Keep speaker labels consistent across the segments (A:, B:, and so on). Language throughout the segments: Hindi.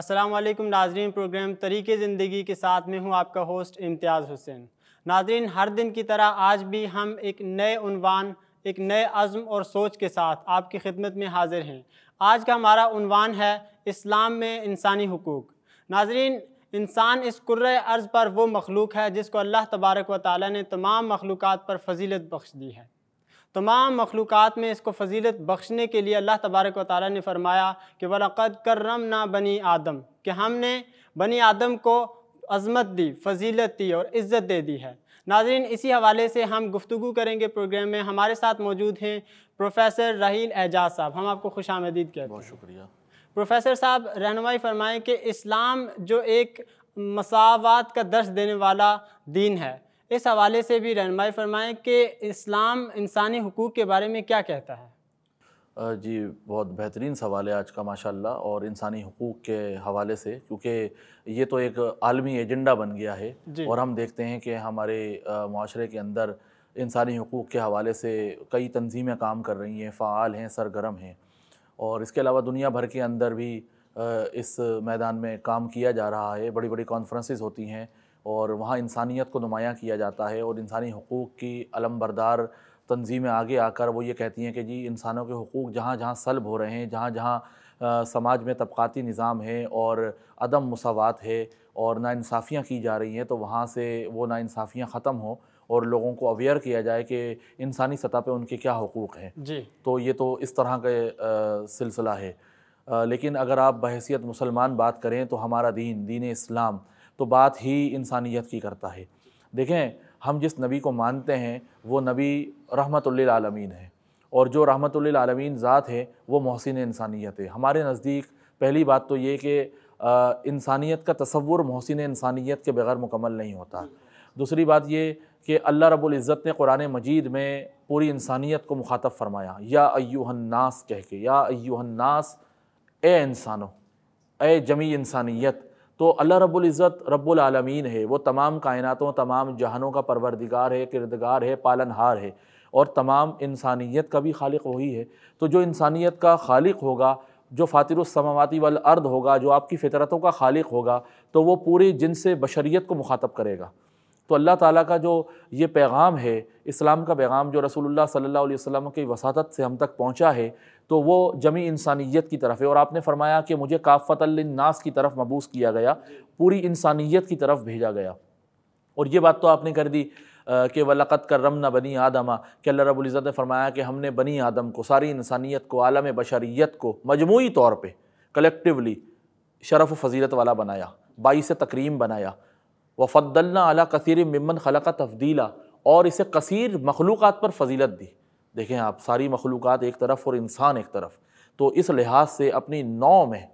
A: असलम नाजरीन प्रोग्राम तरीके ज़िंदगी के साथ में हूँ आपका होस्ट इम्तियाज़ हुसैन नाजरीन हर दिन की तरह आज भी हम एक नए उनवान एक नए अज़म और सोच के साथ आपकी खिदमत में हाजिर हैं आज का हमारा उनवान है इस्लाम में इंसानी हकूक़ नाजरीन इंसान इस कुर्र अर्ज़ पर वो मखलूक है जिसको अल्लाह तबारक व ताली ने तमाम मखलूक़ात पर फजीलत बख्श दी है तमाम मखलूक़ात में इसको फजीलत बख्शने के लिए अल्लाह तबारक व ताली ने फरमाया कि वरक़द करम ना बनी आदम कि हमने बनी आदम को अज़मत दी फजीलत दी और इज़्ज़त दे दी है नाजरीन इसी हवाले से हम गुफ्तु करेंगे प्रोग्राम में हमारे साथ मौजूद हैं प्रोफेसर राहील एजाज साहब हम आपको खुश आमदीद कहते हैं बहुत शुक्रिया प्रोफेसर साहब रहनमाई फरमाएँ कि इस्लाम जो एक मसावत का दर्श देने वाला दीन है इस हवाले से भी रहनमाई फरमाएँ कि इस्लाम इंसानी हकूक़ के बारे में क्या कहता है
B: जी बहुत बेहतरीन सवाल है आज का माशाल्लाह और इंसानी हकूक़ के हवाले से क्योंकि ये तो एक आलमी एजेंडा बन गया है और हम देखते हैं कि हमारे माशरे के अंदर इंसानी हकूक़ के हवाले से कई तंजीमें काम कर रही हैं फ़ाल हैं सरगर्म हैं और इसके अलावा दुनिया भर के अंदर भी इस मैदान में काम किया जा रहा है बड़ी बड़ी कॉन्फ्रेंसिस होती हैं और वहाँ इंसानियत को नुमाया किया जाता है और इंसानी हकूक़ की अलमबरदार तनज़ीमें आगे आकर वो ये कहती हैं कि जी इंसानों के हकूक़ जहाँ जहाँ सलब हो रहे हैं जहाँ जहाँ समाज में तबकती निज़ाम है और अदम मसावत है और नाानसाफ़ियाँ की जा रही हैं तो वहाँ से वो नासाफियाँ ख़त्म हों और लोगों को अवेयर किया जाए कि इंसानी सतह पर उनके क्या हकूक़ हैं जी तो ये तो इस तरह का सिलसिला है लेकिन अगर आप बहसीत मुसलमान बात करें तो हमारा दीन दीन इस्लाम तो बात ही इंसानियत की करता है देखें हम जिस नबी को मानते हैं वो नबी रहमतमीन है और जो रहमतुल्लामीन ज़ात है वो महसिन इंसानियत है हमारे नज़दीक पहली बात तो ये कि इंसानियत का तस्वुर महसिन इंसानियत के बगैर मुकम्मल नहीं होता दूसरी बात ये कि अल्लाह रब्बुल इज़्ज़त ने कुरान मजीद में पूरी इंसानियत को मुखातब फरमाया या अयुहन्नास कह के या अयुहन्नास ए इंसानों ए जमी इंसानियत तो अल्लाह रब्ज़त रब्लमीन है वो तमाम कायनतों तमाम जहानों का परवरदिगार है किरदगार है पालनहार है और तमाम इंसानियत का भी खालिक वही है तो जो इंसानियत का खालिक होगा जो फ़ातिरसमावती वाल अर्द होगा जो आपकी फितरतों का खालिक होगा तो वो पूरी जिन से बशरीत को मुखातब करेगा तो अल्लाह ताला का जो ये पैगाम है इस्लाम का पैगाम जो रसूलुल्लाह सल्लल्लाहु अलैहि वसल्लम की वसात से हम तक पहुंचा है तो वो जमी इंसानियत की तरफ है और आपने फरमाया कि मुझे काफ़तनास की तरफ मबूस किया गया पूरी इंसानियत की तरफ भेजा गया और ये बात तो आपने कर दी कि वलक़त ना बनी आदमा कि अल्लाह रबुल्ज़त ने फरमाया कि हमने बनी आदम को सारी इंसानियत को आलम बशरीत को मजमू तौर पर कलेक्टिवली शरफ़ फजीलत वाला बनाया बाईस तकरीम बनाया वफ़द्दल्ला अला कसर ममन खलक़ तफदीला और इसे कसर मखलूक़ात पर फजीलत दी देखें आप सारी मखलूक एक तरफ और इंसान एक तरफ तो इस लिहाज से अपनी नौ में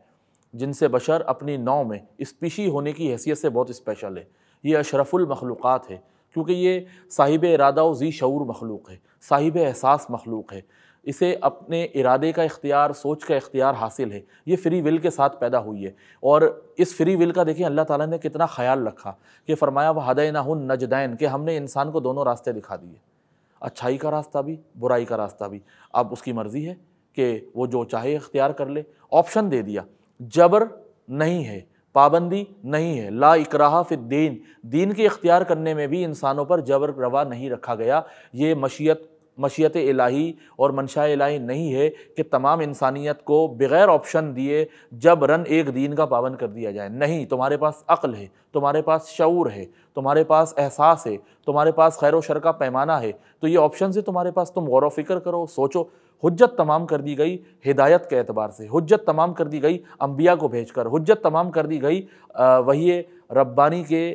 B: जिनसे बशर अपनी नौ में स्पीशी होने की हैसियत से बहुत स्पेशल है ये अशरफुलमखलूक है क्योंकि ये साहिब इरादा ज़ी शूर मखलूक है साहिब एहसास मखलूक है इसे अपने इरादे का इख्तियार सोच का इख्तियार हासिल है ये फ्री विल के साथ पैदा हुई है और इस फ्री विल का देखिए अल्लाह ताला ने कितना ख्याल रखा कि फ़रमाया वह हदय ना हन नजदैन कि हमने इंसान को दोनों रास्ते दिखा दिए अच्छाई का रास्ता भी बुराई का रास्ता भी अब उसकी मर्ज़ी है कि वो जो चाहे इख्तियार कर ले ऑप्शन दे दिया जबर नहीं है पाबंदी नहीं है ला इकराह फिर दीन दीन के इख्तियार करने में भी इंसानों पर जबर रवा नहीं रखा गया ये मशीत मशीत इलाही और मनशा इलाही नहीं है कि तमाम इंसानियत को बग़ैर ऑप्शन दिए जब रन एक दीन का पाबंद कर दिया जाए नहीं तुम्हारे पास अक्ल है तुम्हारे पास शूर है तुम्हारे पास एहसास है तुम्हारे पास खैर शर का पैमाना है तो ये ऑप्शन से तुम्हारे पास तुम गौर वफ़िक्र करो सोचो हजत तमाम कर दी गई हिदायत के अतबार से हजत तमाम कर दी गई अम्बिया को भेज कर हजत तमाम कर दी गई वही रब्बानी के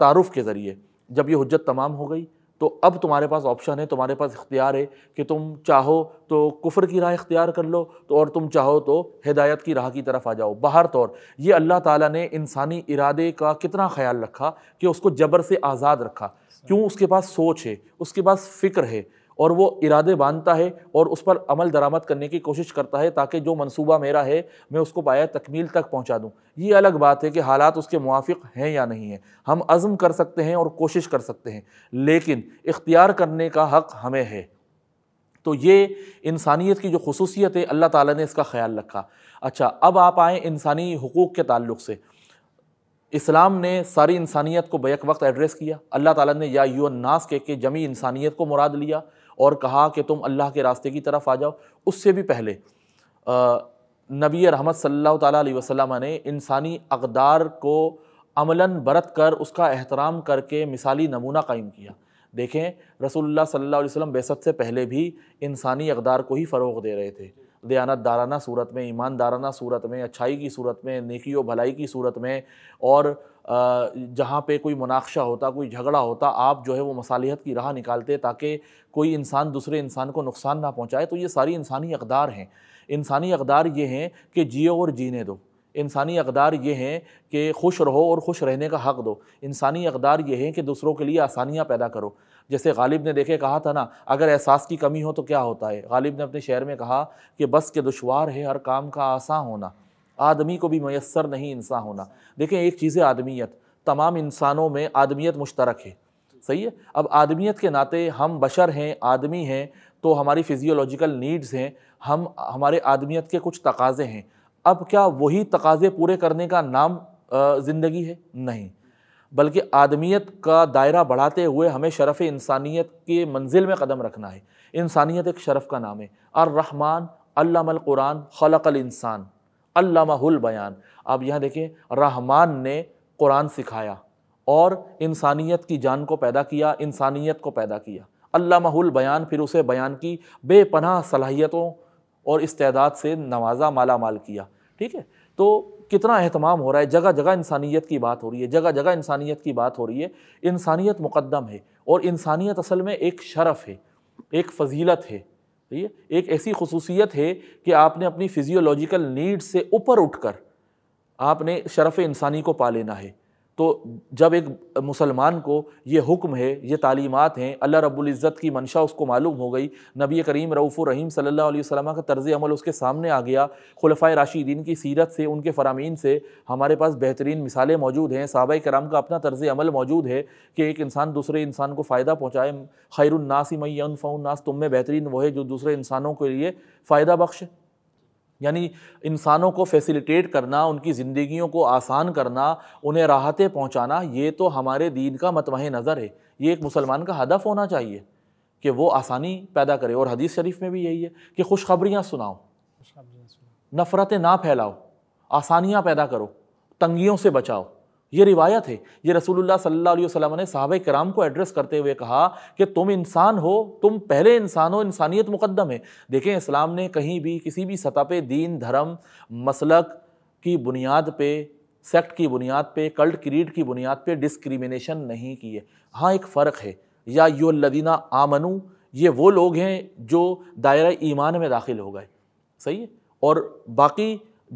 B: तारफ़ के ज़रिए जब ये हजत तमाम हो गई तो अब तुम्हारे पास ऑप्शन है तुम्हारे पास इख्तियार है कि तुम चाहो तो कुफर की राह इख्तियार कर लो तो और तुम चाहो तो हिदायत की राह की तरफ आ जाओ बाहर तौर ये अल्लाह ताला ने इंसानी इरादे का कितना ख्याल रखा कि उसको जबर से आज़ाद रखा क्यों उसके पास सोच है उसके पास फ़िक्र है और वो इरादे बांधता है और उस पर अमल दरामद करने की कोशिश करता है ताकि जो मनसूबा मेरा है मैं उसको पाया तकमील तक पहुंचा दूं ये अलग बात है कि हालात उसके मुआफ़ हैं या नहीं है हम अज़म कर सकते हैं और कोशिश कर सकते हैं लेकिन इख्तियार करने का हक़ हमें है तो ये इंसानियत की जो खसूसियत है अल्लाह ताला ने इसका ख्याल रखा अच्छा अब आप आएँ इंसानी हकूक़ के तल्ल से इस्लाम ने सारी इंसानियत को बैक वक्त एड्रेस किया अल्लाह ताला ने या नास के, के जमी इंसानियत को मुराद लिया और कहा कि तुम अल्लाह के रास्ते की तरफ आ जाओ उससे भी पहले नबी रहमत अलैहि वसल्लम ने इंसानी अकदार को अमलन बरत कर उसका एहतराम करके मिसाली नमूना कायम किया देखें रसोल्ला सल्ला वसम बेसत से पहले भी इंसानी अकदार को ही फ़रोग दे रहे थे दयानत दाराना सूरत में ईमानदाराना सूरत में अच्छाई की सूरत में नेकी व भलाई की सूरत में और जहाँ पे कोई मुनाक्षा होता कोई झगड़ा होता आप जो है वो मसालियत की राह निकालते ताकि कोई इंसान दूसरे इंसान को नुकसान ना पहुँचाए तो ये सारी इंसानी अकदार हैं इंसानी अकदार ये हैं कि जियो और जीने दो इंसानी अकदार ये हैं कि खुश रहो और खुश रहने का हक़ दो इंसानी अकदार ये हैं कि दूसरों के लिए आसानियाँ पैदा करो जैसे गालिब ने देखे कहा था ना अगर एहसास की कमी हो तो क्या होता है गालिब ने अपने शहर में कहा कि बस के दुशवार है हर काम का आसान होना आदमी को भी मैसर नहीं इंसान होना देखें एक चीज़ है आदमियत तमाम इंसानों में आदमियत मुश्तरक है सही है अब आदमियत के नाते हम बशर हैं आदमी हैं तो हमारी फ़िज़ियोलॉजिकल नीड्स हैं हम हमारे आदमियत के कुछ तकाज़े हैं अब क्या वही तकाज़े पूरे करने का नाम ज़िंदगी है नहीं बल्कि आदमियत का दायरा बढ़ाते हुए हमें शरफ़ इंसानियत के मंजिल में कदम रखना है इंसानियत एक शरफ़ का नाम है और रहमान अल्लाम कुरान खलक़ल इंसान अल्लामाहुल बयान आप यहाँ देखें रहमान ने कुरान सिखाया और इंसानियत की जान को पैदा किया इंसानियत को पैदा किया अल्लामाहुल बयान फिर उसे बयान की बेपनाह सलाहियतों और इस्तेदाद से नवाजा माला माल किया ठीक है तो कितना अहतमाम हो रहा है जगह जगह इंसानियत की बात हो रही है जगह जगह इंसानियत की बात हो रही है इंसानियत मुकदम है और इंसानियत असल में एक शरफ़ है एक फजीलत है ठीक है एक ऐसी खसूसियत है कि आपने अपनी फ़िज़ियोलॉजिकल नीड से ऊपर उठकर आपने शरफ़ इंसानी को पा लेना है तो जब एक मुसलमान को ये हुक्म है ये तालीमत हैं अल्लाह रब्ज़त की मंशा उसको मालूम हो गई नबी करीम रऊफ़ रहीम सल्ला वसल्लम का तर्ज अमल उसके सामने आ गया खुलफ़ा राशिदीन की सीरत से उनके फ़रामीन से हमारे पास बेहतरीन मिसालें मौजूद हैं सबा कराम का अपना तर्ज अमल मौजूद है कि एक इंसान दूसरे इंसान को फ़ायदा पहुँचाए खैरनासी मई अनफ़ाउन्नास तुम में बेहतरीन वो है जो दूसरे इंसानों के लिए फ़ायदा बख्श यानी इंसानों को फैसिलिटेट करना उनकी ज़िंदगियों को आसान करना उन्हें राहतें पहुंचाना ये तो हमारे दीन का मतमह नज़र है ये एक मुसलमान का हदफ होना चाहिए कि वो आसानी पैदा करे और हदीस शरीफ में भी यही है कि खुशखबरियाँ सुनाओ नफ़रतें ना फैलाओ आसानियाँ पैदा करो तंगियों से बचाओ ये रिवायत है ये रसूलुल्लाह सल्लल्लाहु अलैहि वसल्लम ने साहब कराम को एड्रेस करते हुए कहा कि तुम इंसान हो तुम पहले इंसान हो इंसानियत मुकदम है देखें इस्लाम ने कहीं भी किसी भी सतह पे दीन धर्म मसलक की बुनियाद पे सेक्ट की बुनियाद पे कल्ट क्रीड की बुनियाद पे डिस्क्रिमिनेशन नहीं की है हाँ एक फ़र्क है या यो लदीना आमनु ये वो लोग हैं जो दायरा ईमान में दाखिल हो गए सही है और बाकी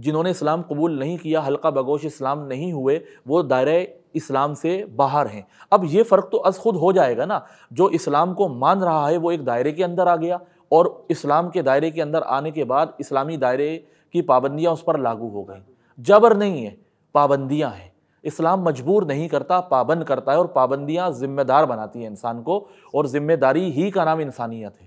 B: जिन्होंने इस्लाम कबूल नहीं किया हल्का बगोश इस्लाम नहीं हुए वो दायरे इस्लाम से बाहर हैं अब ये फ़र्क तो अज खुद हो जाएगा ना जो इस्लाम को मान रहा है वो एक दायरे के अंदर आ गया और इस्लाम के दायरे के अंदर आने के बाद इस्लामी दायरे की पाबंदियाँ उस पर लागू हो गई जबर नहीं है पाबंदियाँ हैं इस्लाम मजबूर नहीं करता पाबंद करता है और पाबंदियाँ ज़िम्मेदार बनाती हैं इंसान को और ज़िम्मेदारी ही का नाम इंसानियत है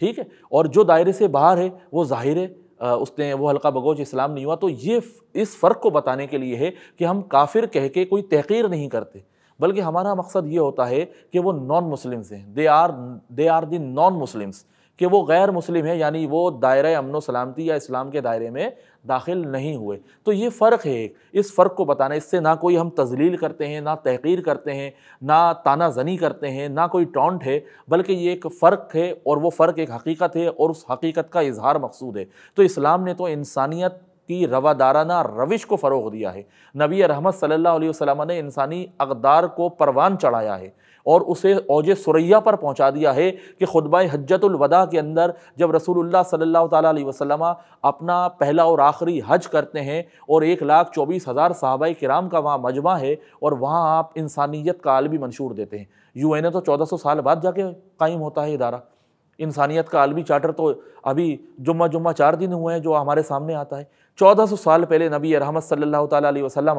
B: ठीक है और जो दायरे से बाहर है वो ज़ाहिर है उसने वो हल्का बगोच इस्लाम नहीं हुआ तो ये इस फ़र्क को बताने के लिए है कि हम काफिर कह के कोई तहकीर नहीं करते बल्कि हमारा मकसद ये होता है कि वो नॉन मुस्लिम्स हैं they are they are the non Muslims कि वो गैर मुस्लिम है यानी वो दायरे अमन सलामती या इस्लाम के दायरे में दाखिल नहीं हुए तो ये फ़र्क है एक इस फ़र्क को बताना इससे ना कोई हम तजलील करते हैं ना तहकीर करते हैं ना ताना जनी करते हैं ना कोई टॉन्ट है बल्कि ये एक फ़र्क है और वो फ़र्क एक हकीकत है और उस हकीकत का इजहार मकसूद है तो इस्लाम ने तो इंसानियत की रवादाराना रविश को फ़रोग दिया है नबी रहमत सल्ला वसलम ने इंसानी अकदार को परवान चढ़ाया है और उसे औज सुरैया पर पहुंचा दिया है कि खुतबा हजतुलवदा के अंदर जब रसूलुल्लाह सल्लल्लाहु अलैहि वसल्लम अपना पहला और आखिरी हज करते हैं और एक लाख चौबीस हज़ार साहबा कराम का वहाँ मजमा है और वहाँ आप इंसानियत का आलमी मंशूर देते हैं यू एन ए तो चौदह सौ साल बाद जाके कायम होता है इदारा इंसानियत का आलमी चार्टर तो अभी जुम्मा जुम्मा चार दिन हुए हैं जो हमारे सामने आता है चौदह सौ साल पहले नबी रहमत सल्ला अलैहि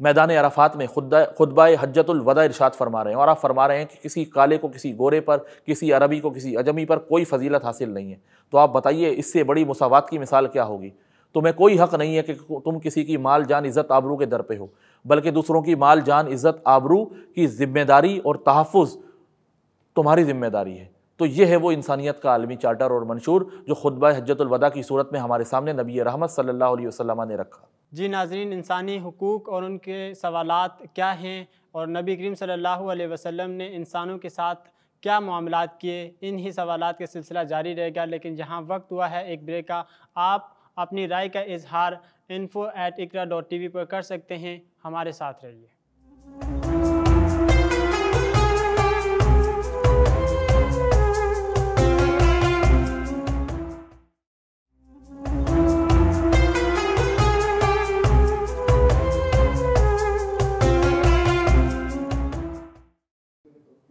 B: मैदान अराफ़ात में खुद ख़ुदबा हजतुलवदा इरशाद फरमा रहे हैं और आप फरमा रहे हैं कि किसी काले को किसी गोरे पर किसी अरबी को किसी अजमी पर कोई फजीलत हासिल नहीं है तो आप बताइए इससे बड़ी मसावत की मिसाल क्या होगी तुम्हें कोई हक़ नहीं है कि तुम किसी की माल जान इज़्ज़त आबरू के दर पे हो बल्कि दूसरों की माल जान इज़्ज़त आबरू की ज़िम्मेदारी और तहफ़ तुम्हारी ज़िम्मेदारी है तो ये है वो इंसानियत का आलमी चार्टर और मंशूर जो खुदबा हजतुलवदा की सूरत में हमारे सामने नबी रहमत सल्ला वसम ने रखा
A: जी नाजरीन इंसानी हकूक़ और उनके सवालत क्या हैं और नबी करीम सल्लल्लाहु अलैहि वसल्लम ने इंसानों के साथ क्या मामला किए इन ही सवाल का सिलसिला जारी रहेगा लेकिन जहाँ वक्त हुआ है एक ब्रेक का आप अपनी राय का इजहार info at Iqra dot T V पर कर सकते हैं हमारे साथ रहिए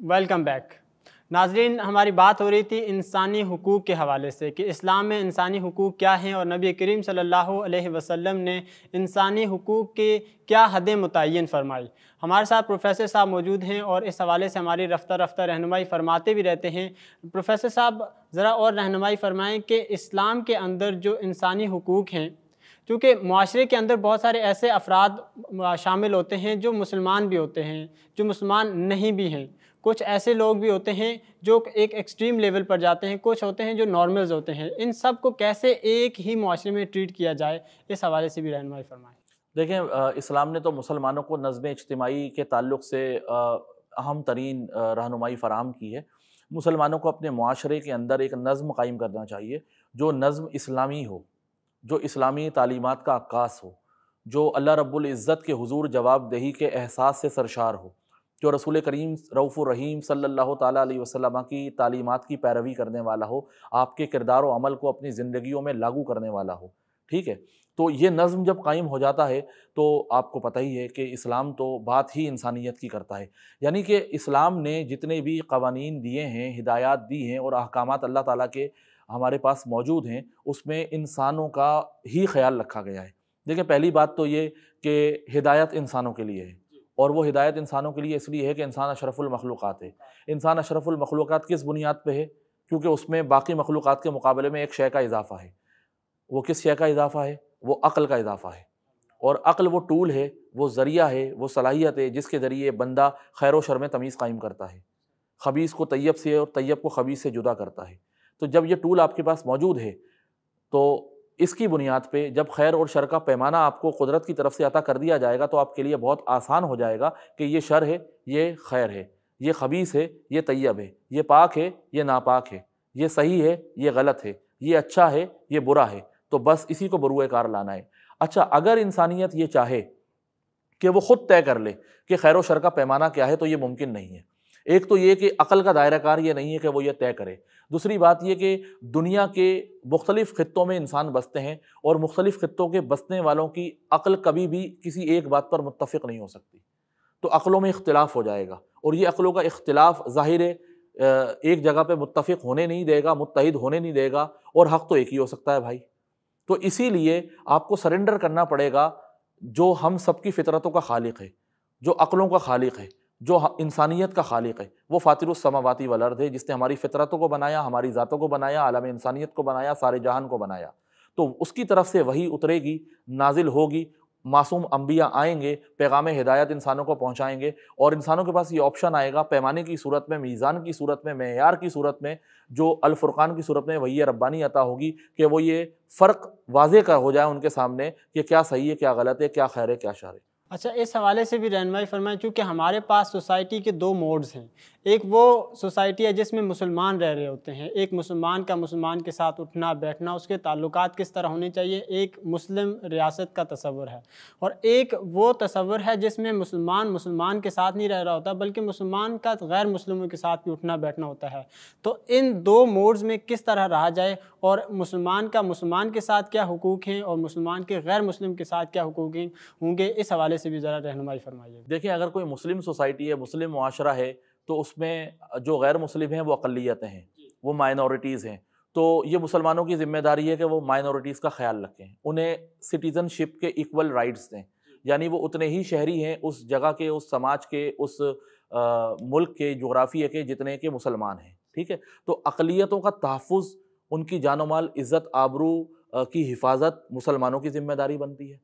A: वेलकम बैक नाजरीन हमारी बात हो रही थी इंसानी हकूक़ के हवाले से कि इस्लाम में इंसानी हकूक़ क्या हैं और नबी करीम सल्लल्लाहु अलैहि वसल्लम ने इंसानी हकूक़ के क्या हदें मुतन फरमाई हमारे साथ प्रोफेसर साहब मौजूद हैं और इस हवाले से हमारी रफ्तार रफ्तार रहनुमाई फरमाते भी रहते हैं प्रोफेसर साहब ज़रा और रहनमाई फरमाएँ कि इस्लाम के अंदर जो इंसानी हकूक़ हैं क्योंकि माशरे के अंदर बहुत सारे ऐसे अफराद शामिल होते हैं जो मुसलमान भी होते हैं जो मुसलमान नहीं भी हैं कुछ ऐसे लोग भी होते हैं जो एक एक्सट्रीम लेवल पर जाते हैं कुछ होते हैं जो नॉर्मल्स होते हैं इन सब को कैसे एक ही माशरे में ट्रीट किया जाए इस हवाले से भी रहनमाई फरमाएँ
B: देखें इस्लाम ने तो मुसलमानों को नज़म इज्तमाही के ताल्लुक से अहम तरीन रहनुमाई फ़राम की है मुसलमानों को अपने माशरे के अंदर एक नज़म कायम करना चाहिए जो नज़म इस्लामी हो जो इस्लामी तालीमत का अक्का हो जो अल्लाह रब्ज़त के हज़ूर जवाबदेही के एहसास से सरशार हो जो रसूल करीम रऊफ़ रहीम सल्लल्लाहु अलैहि वसल्लम की तलीमत की पैरवी करने वाला हो आपके किरदार अमल को अपनी ज़िंदगी में लागू करने वाला हो ठीक है तो ये नज़म जब कायम हो जाता है तो आपको पता ही है कि इस्लाम तो बात ही इंसानियत की करता है यानी कि इस्लाम ने जितने भी कवानीन दिए हैं हिदायत दी हैं और अहकाम अल्लाह ताला के हमारे पास मौजूद हैं उसमें इंसानों का ही ख्याल रखा गया है देखिए पहली बात तो ये कि हिदायत इंसानों के लिए है और वो हिदायत इंसानों के लिए इसलिए है कि इंसान अशरफुल मखलूक़ है इंसान अशरफुल मखलूक़ किस बुनियाद पर है क्योंकि उसमें बाकी मखलूक़ के मुकाबले में एक शय का इजाफ़ा है वो किस शय का इजाफ़ा है वो अक़ल का इजाफ़ा है और अक़ल वो टूल है वो ज़रिया है वो सलाहियत है जिसके ज़रिए बंदा खैर शर में तमीज़ कायम करता है खबीस को तैयब से और तैयब को खबीस से जुदा करता है तो जब ये टूल आपके पास मौजूद है तो इसकी बुनियाद पे जब खैर और शर का पैमाना आपको कुदरत की तरफ से अता कर दिया जाएगा तो आपके लिए बहुत आसान हो जाएगा कि ये शर है ये खैर है ये खबीस है ये तैयब है ये पाक है ये नापाक है ये सही है ये गलत है ये अच्छा है ये बुरा है तो बस इसी को बरुए कार लाना है अच्छा अगर इंसानियत ये चाहे कि वो ख़ुद तय कर ले कि खैर व शर का पैमाना क्या है तो ये मुमकिन नहीं है एक तो ये कि अकल का दायरा कार ये नहीं है कि वो ये तय करे दूसरी बात ये कि दुनिया के मुख्तलिफ़ ख़त्ों में इंसान बसते हैं और मुख्तलिफ़ ख़त्ों के बसने वालों की अकल कभी भी किसी एक बात पर मुतफ़ नहीं हो सकती तो अकलों में इख्तलाफ हो जाएगा और ये अकलों का इख्तलाफ ज़ाहिर एक जगह पर मुतफ़ होने नहीं देगा मुतहद होने नहीं देगा और हक़ तो एक ही हो सकता है भाई तो इसीलिए आपको सरेंडर करना पड़ेगा जो हम सबकी फितरतों का खालिक है जो अकलों का खालिक है जो इंसानियत का खालिक है वो फ़ातिर समावाती वलर्द है जिसने हमारी फितरतों को बनाया हमारी ज़ातों को बनाया आलम इंसानियत को बनाया सारे जहान को बनाया तो उसकी तरफ से वही उतरेगी नाजिल होगी मासूम अम्बिया आएंगे पैगाम हिदायत इंसानों को पहुँचाएँगे और इंसानों के पास ये ऑप्शन आएगा पैमाने की सूरत में मीज़ान की सूरत में मैार की सूरत में जो अलफुर्क़ान की सूरत में वही रब्बानी अता होगी कि वो ये फ़र्क वाजे का हो जाए उनके सामने कि क्या सही है क्या गलत है क्या खैर है क्या शर है
A: अच्छा इस हवाले से भी रहनमाई फरमाएं क्योंकि हमारे पास सोसाइटी के दो मोड्स हैं एक वो सोसाइटी है जिसमें मुसलमान रह रहे होते हैं एक मुसलमान का मुसलमान के साथ उठना बैठना उसके ताल्लुक किस तरह होने चाहिए एक मुस्लिम रियासत का तस्वर है और एक वो तस्वर है जिसमें मुसलमान मुसलमान के साथ नहीं रह रहा होता बल्कि मुसलमान का गैर मुसलमों के साथ भी उठना बैठना होता है तो इन दो मोड्स में किस तरह रहा जाए और मुसलमान का मुसलमान के साथ क्या हकूक़ हैं और मुसलमान के गैर मुस्लिम के साथ क्या हकूक़ होंगे इस हवाले से भी ज़रा रहनमाई फरमाइए देखिए अगर कोई मुस्लिम सोसाइटी है मुस्लिम माशरा है तो उसमें
B: जो गैर मुस्लिम हैं वो अकलीतें हैं वो माइनॉरिटीज़ हैं तो ये मुसलमानों की जिम्मेदारी है कि वो माइनॉरिटीज़ का ख्याल रखें उन्हें सिटीज़नशिप के इक्वल राइट्स दें यानी वो उतने ही शहरी हैं उस जगह के उस समाज के उस आ, मुल्क के जोग्राफिया के जितने के मुसलमान हैं ठीक है तो अकलीतों का तहफ़ उनकी जानो माल इज़्ज़त आबरू की हिफाजत मुसलमानों की ज़िम्मेदारी बनती है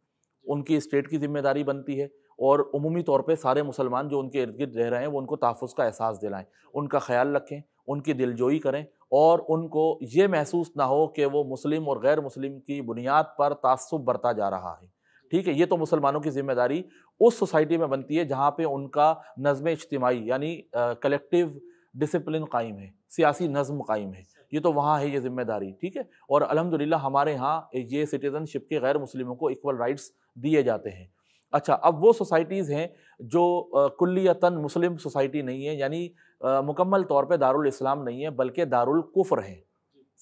B: उनकी स्टेट की जिम्मेदारी बनती है और उमूमी तौर पर सारे मुसलमान जो उनके इर्द गिर्द रह रहे हैं वो उनको तहफ़ का एहसास दिलाएँ उनका ख्याल रखें उनकी दिलजोई करें और उनको ये महसूस ना हो कि वो मुस्लिम और गैर मुस्लिम की बुनियाद पर तसब बरता जा रहा है ठीक है ये तो मुसलमानों की जिम्मेदारी उस सोसाइटी में बनती है जहाँ पे उनका नज़म इज्तमाही यानी कलेक्टिव डिसिप्लिन कायम है सियासी नज़म कायम है ये तो वहाँ है ये जिम्मेदारी ठीक है और अलहमदिल्ला हमारे यहाँ ये सिटीज़नशिप के गैर मुस्लिमों को इक्वल राइट्स दिए जाते हैं अच्छा अब वो सोसाइटीज़ हैं जो कुल्लियता मुस्लिम सोसाइटी नहीं है यानी मुकम्मल तौर पे दारुल इस्लाम नहीं है बल्कि दारुल कुफ़र हैं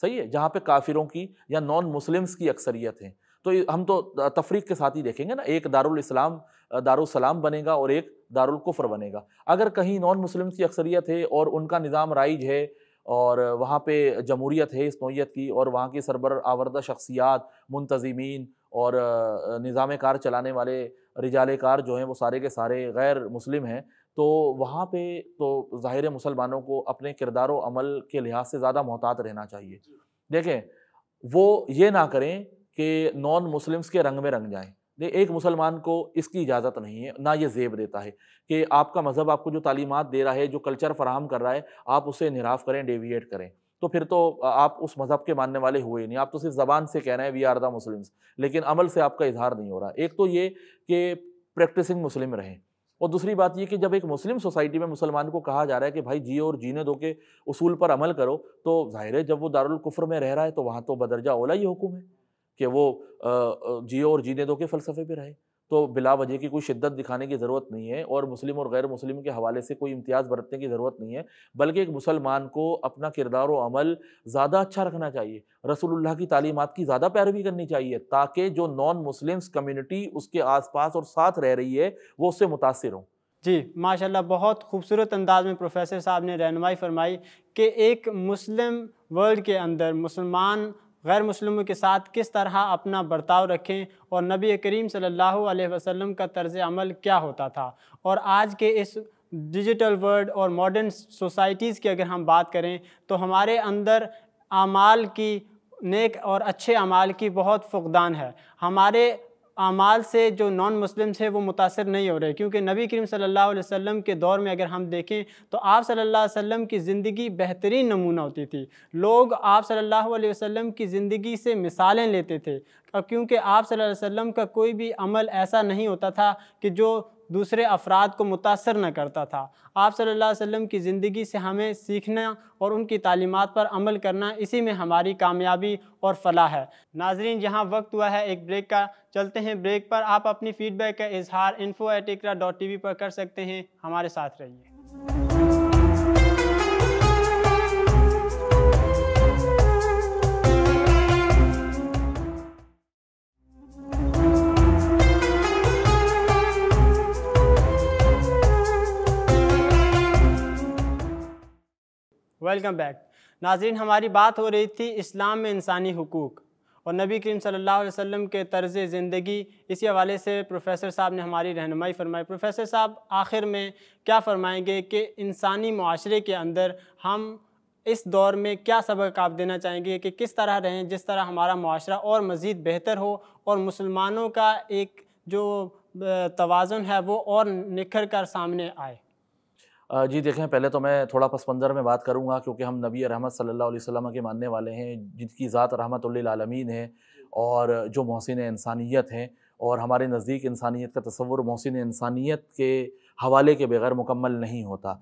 B: सही है जहाँ पे काफिरों की या नॉन मुस्लिम्स की अक्सरियत है तो हम तो तफरीक के साथ ही देखेंगे ना एक दारुल इस्लाम सलाम बनेगा और एक दारुल कुफ़र बनेगा अगर कहीं नॉन मुस्लिम्स की अक्सरियत है और उनका निज़ाम राइज है और वहाँ पे जमहूरीत है इस नोयत की और वहाँ की सरबर आवरदा शख्सियात मुंतज़मीन और निज़ाम कार चलाने वाले रिजाल कार जो हैं वो सारे के सारे गैर मुस्लिम हैं तो वहाँ पे तो ज़ाहिर मुसलमानों को अपने किरदार अमल के लिहाज से ज़्यादा मोहतात रहना चाहिए देखें वो ये ना करें कि नॉन मुस्लिम्स के रंग में रंग जाएं एक मुसलमान को इसकी इजाज़त नहीं है ना ये जेब देता है कि आपका मज़हब आपको जो तालीमत दे रहा है जो कल्चर फराहम कर रहा है आप उसे निराफ करें डेविएट करें तो फिर तो आप उस मज़हब के मानने वाले हुए नहीं आप तो सिर्फ ज़बान से कह रहे हैं वी आर द मुस्लिम्स लेकिन अमल से आपका इजहार नहीं हो रहा एक तो ये कि प्रैक्टिसिंग मुस्लिम रहें और दूसरी बात ये कि जब एक मुस्लिम सोसाइटी में मुसलमान को कहा जा रहा है कि भाई जियो और जीने दो के उसूल पर अमल करो तो जाहिर है जब वो दारुल कुफ्र में रह रहा है तो वहाँ तो बदरजा ओला ही हुक्म है कि वो जियो और जीने दो के फ़लसफ़े पर रहे तो बिला वजह की कोई शिद्दत दिखाने की ज़रूरत नहीं है और मुस्लिम और गैर मुस्लिम के हवाले से कोई इम्तियाज़ बरतने की ज़रूरत नहीं है बल्कि एक मुसलमान को अपना किरदार व अमल ज़्यादा अच्छा रखना चाहिए रसूलुल्लाह की तालीमत की ज़्यादा पैरवी करनी चाहिए ताकि जो नॉन मुस्लिम्स कम्युनिटी उसके आसपास और साथ रह रही
A: है वो उससे मुतासर हों जी माशाल्लाह बहुत खूबसूरत अंदाज में प्रोफेसर साहब ने रहनमाई फरमाई कि एक मुस्लिम वर्ल्ड के अंदर मुसलमान गैर मुसलमों के साथ किस तरह अपना बर्ताव रखें और नबी करीम सल्लल्लाहु अलैहि वसल्लम का तर्ज अमल क्या होता था और आज के इस डिजिटल वर्ल्ड और मॉडर्न सोसाइटीज़ की अगर हम बात करें तो हमारे अंदर अमाल की नेक और अच्छे अमाल की बहुत फुकदान है हमारे अमाल से जो नॉन मुस्लिम्स हैं वो मुतासर नहीं हो रहे क्योंकि नबी करीम सल्लल्लाहु अलैहि वसल्लम के दौर में अगर हम देखें तो आप सल्लल्लाहु अलैहि वसल्लम की ज़िंदगी बेहतरीन नमूना होती थी लोग आप सल्लल्लाहु अलैहि वसल्लम की ज़िंदगी से मिसालें लेते थे क्योंकि आप सल्लल्लाहु अलैहि वसल्लम का कोई भी अमल ऐसा नहीं होता था कि जो दूसरे अफराद को मुतासर न करता था आप सल्लल्लाहु अलैहि वसल्लम की ज़िंदगी से हमें सीखना और उनकी तालीमत पर अमल करना इसी में हमारी कामयाबी और फलाह है नाजरीन यहाँ वक्त हुआ है एक ब्रेक का चलते हैं ब्रेक पर आप अपनी फ़ीडबैक का इजहार इन्फो एटिक्रा डॉट टी पर कर सकते हैं हमारे साथ रहिए वेलकम बैक नाजरीन हमारी बात हो रही थी इस्लाम में इंसानी हकूक़ और नबी करीम सल्लल्लाहु अलैहि वसल्लम के तर्ज़ ज़िंदगी इसी हवाले से प्रोफेसर साहब ने हमारी रहनमाई फरमाई प्रोफेसर साहब आखिर में क्या फ़रमाएंगे कि इंसानी माशरे के अंदर हम इस दौर में क्या सबक आप देना चाहेंगे कि किस तरह रहें जिस तरह हमारा माशरा और मज़ीद बेहतर हो और मुसलमानों का एक जो तोज़न है वो और निखर कर सामने आए
B: जी देखें पहले तो मैं थोड़ा पसमंज़र में बात करूँगा क्योंकि हम नबी रहमत सल्लल्लाहु अलैहि वसल्लम के मानने वाले हैं जिनकी ज़ात रहमतमीन है और जो महसिन इंसानियत हैं और हमारे नज़दीक इंसानियत का तस्वुर महसिन इंसानियत के हवाले के बगैर मुकम्मल नहीं होता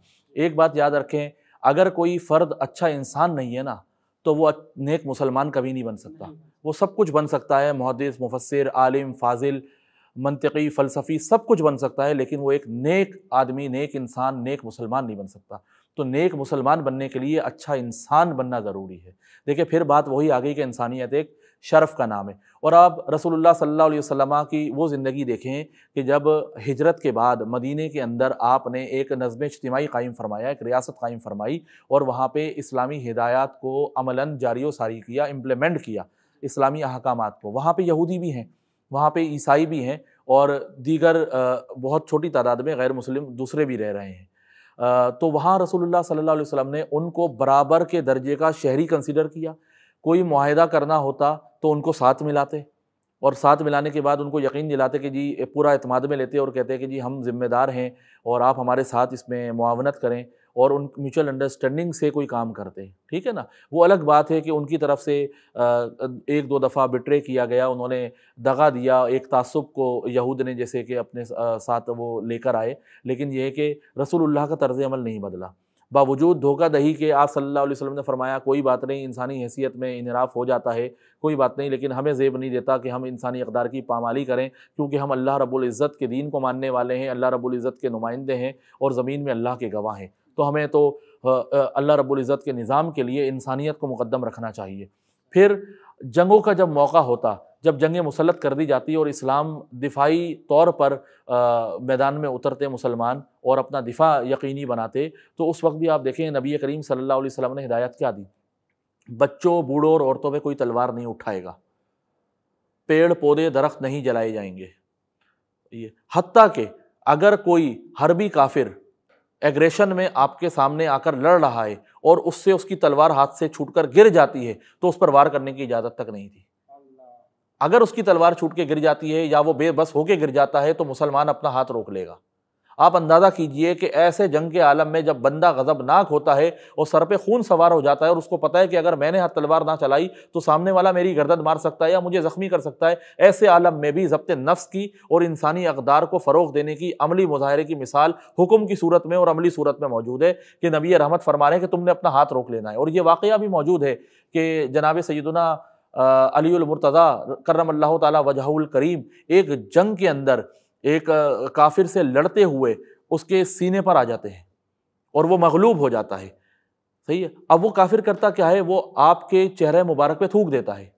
B: एक बात याद रखें अगर कोई फ़र्द अच्छा इंसान नहीं है ना तो वो नेक मुसलमान कभी नहीं बन सकता वो सब कुछ बन सकता है मुहदस मुफसर आलिम फाजिल मनतकी फ़लसफ़ी सब कुछ बन सकता है लेकिन वो एक नेक आदमी नेक इंसान नेक मुसलमान नहीं बन सकता तो नेक मुसलमान बनने के लिए अच्छा इंसान बनना ज़रूरी है देखिए फिर बात वही आ गई कि इंसानियत एक शरफ़ का नाम है और आप रसोल्ला सल्ला वसम की वो ज़िंदगी देखें कि जब हिजरत के बाद मदीने के अंदर आपने एक नज़म इज्तमाही कायम फरमाया एक रियासत कायम फरमाई और वहाँ पर इस्लामी हिदायत को अमला जारी सारी किया इम्प्लीमेंट किया इस्लामी अहकाम को वहाँ पर यहूदी भी हैं वहाँ पे ईसाई भी हैं और दीगर बहुत छोटी तादाद में गैर मुस्लिम दूसरे भी रह रहे हैं तो वहाँ रसूलुल्लाह सल्लल्लाहु अलैहि वसल्लम ने उनको बराबर के दर्जे का शहरी कंसिडर किया कोई माहदा करना होता तो उनको साथ मिलाते और साथ मिलाने के बाद उनको यकीन दिलाते कि जी पूरा अतमाद में लेते और कहते कि जी हम जिम्मेदार हैं और आप हमारे साथ इसमें मुआवनत करें और उन म्यूचुअल अंडरस्टैंडिंग से कोई काम करते हैं ठीक है ना वो अलग बात है कि उनकी तरफ से एक दो दफ़ा बिट्रे किया गया उन्होंने दगा दिया एक तसब को यहूद ने जैसे कि अपने साथ वो लेकर आए लेकिन यह है कि रसूलुल्लाह का तर्ज अमल नहीं बदला बावजूद धोखा दही के आप सल्लल्लाहु अलैहि वसल्लम ने फरमाया कोई बात नहीं इंसानी हैसियत में इनराफ हो जाता है कोई बात नहीं लेकिन हमें जेब नहीं देता कि हम इंसानी अकदार की पामाली करें क्योंकि हम अल्लाह रब्बुल इज़्ज़त के दीन को मानने वाले हैं अल्लाह रब्बुल इज़्ज़त के नुमाइंदे हैं और ज़मीन में अल्लाह के गवाह हैं तो हमें तो अल्लाह रबुल्ज़त के निज़ाम के लिए इंसानियत को मुकदम रखना चाहिए फिर जंगों का जब मौका होता जब जंगें मुसलत कर दी जाती और इस्लाम दिफाई तौर पर आ, मैदान में उतरते मुसलमान और अपना दिफा यकीनी बनाते तो उस वक्त भी आप देखें नबी करीम सल्लल्लाहु अलैहि वसल्लम ने हिदायत क्या दी बच्चों बूढ़ों और औरतों पर कोई तलवार नहीं उठाएगा पेड़ पौधे दरख्त नहीं जलाए जाएंगे ये हती के अगर कोई हरबी काफिर एग्रेशन में आपके सामने आकर लड़ रहा है और उससे उसकी तलवार हाथ से छूटकर गिर जाती है तो उस पर वार करने की इजाज़त तक नहीं थी अगर उसकी तलवार छूट के गिर जाती है या वो बेबस होके गिर जाता है तो मुसलमान अपना हाथ रोक लेगा आप अंदाज़ा कीजिए कि ऐसे जंग के आलम में जब बंदा गज़बनाक होता है और सर पे खून सवार हो जाता है और उसको पता है कि अगर मैंने हाथ तलवार ना चलाई तो सामने वाला मेरी गर्दन मार सकता है या मुझे ज़ख्मी कर सकता है ऐसे आलम में भी जब्त नफ्स की और इंसानी अकदार को फ़रोग देने की अमली मुजाहरे की मिसाल हुक्म की सूरत में और अमली सूरत में मौजूद है कि नबी रहमत फरमा रहे हैं कि तुमने अपना हाथ रोक लेना है और ये वाक़ भी मौजूद है कि जनाब सैदना अलीमरतज़ा करम अल्लाह तजहुल करीम एक जंग के अंदर एक काफिर से लड़ते हुए उसके सीने पर आ जाते हैं और वो मगलूब हो जाता है सही है अब वो काफिर करता क्या है वो आपके चेहरे मुबारक पे थूक देता है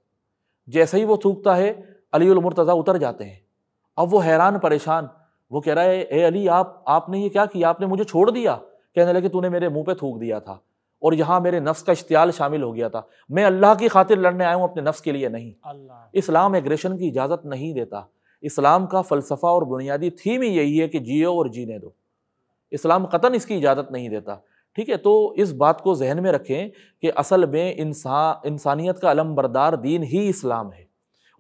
B: जैसे ही वो थूकता है अली मुर्तज़ा उतर जाते हैं अब वो हैरान परेशान वो कह रहा है ए अली आप आपने ये क्या किया आपने मुझे छोड़ दिया कहने लगे तूने मेरे मुंह पे थूक दिया था और यहाँ मेरे नफ्स का इश्तियाल शामिल हो गया था मैं अल्लाह की खातिर लड़ने आया हूँ अपने नफ्स के लिए नहीं इस्लाम एग्रेशन की इजाज़त नहीं देता इस्लाम का फ़लसफ़ा और बुनियादी थीम ही यही है कि जियो और जीने दो इस्लाम कतन इसकी इजाज़त नहीं देता ठीक है तो इस बात को जहन में रखें कि असल में इंसान इंसानियत का अलम बरदार दीन ही इस्लाम है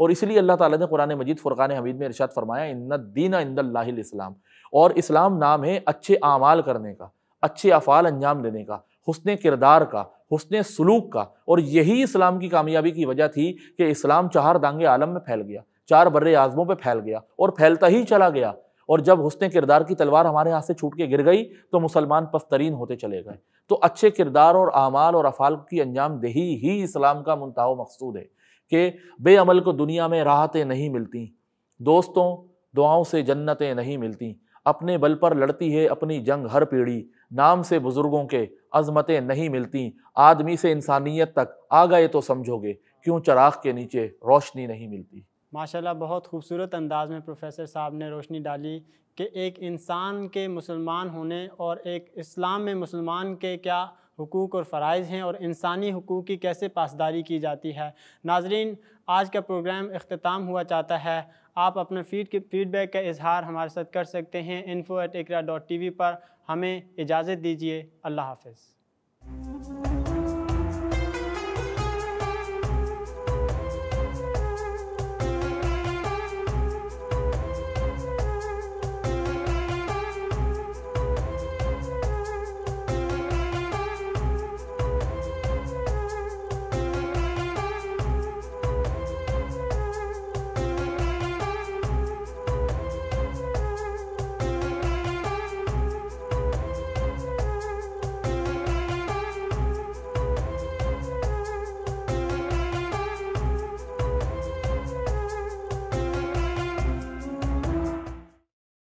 B: और इसलिए अल्लाह ताला ने कुरान मजीद फ़ुरक़ान हमीद में इरशाद फरमाया इन दीन इस्लाम और इस्लाम नाम है अच्छे आमाल करने का अच्छे अफ़ाल अंजाम देने का हसन किरदार का हसन सलूक का और यही इस्लाम की कामयाबी की वजह थी कि इस्लाम चार दांगे आलम में फैल गया चार बर्रे आजमों पर फैल गया और फैलता ही चला गया और जब हुसन किरदार की तलवार हमारे हाथ से छूट के गिर गई तो मुसलमान पस्तरीन होते चले गए तो अच्छे किरदार और अमाल और अफाल की अंजाम दही ही इस्लाम का मुनतहा मकसूद है कि बेअमल को दुनिया में राहतें नहीं मिलती दोस्तों दुआओं से जन्नतें नहीं मिलती अपने बल पर लड़ती है अपनी जंग हर पीढ़ी नाम से बुज़ुर्गों के अजमतें नहीं मिलती आदमी से इंसानियत तक आ गए तो समझोगे क्यों चराग के नीचे रोशनी नहीं मिलती
A: माशाल्लाह बहुत खूबसूरत अंदाज में प्रोफेसर साहब ने रोशनी डाली कि एक इंसान के मुसलमान होने और एक इस्लाम में मुसलमान के क्या हकूक़ और फ़रज़ हैं और इंसानी हकूक़ की कैसे पासदारी की जाती है नाजरीन आज का प्रोग्राम अख्ताम हुआ चाहता है आप अपने फीड के फीडबैक का इजहार हमारे साथ कर सकते हैं info at Iqra dot T V पर हमें इजाज़त दीजिए अल्लाह हाफ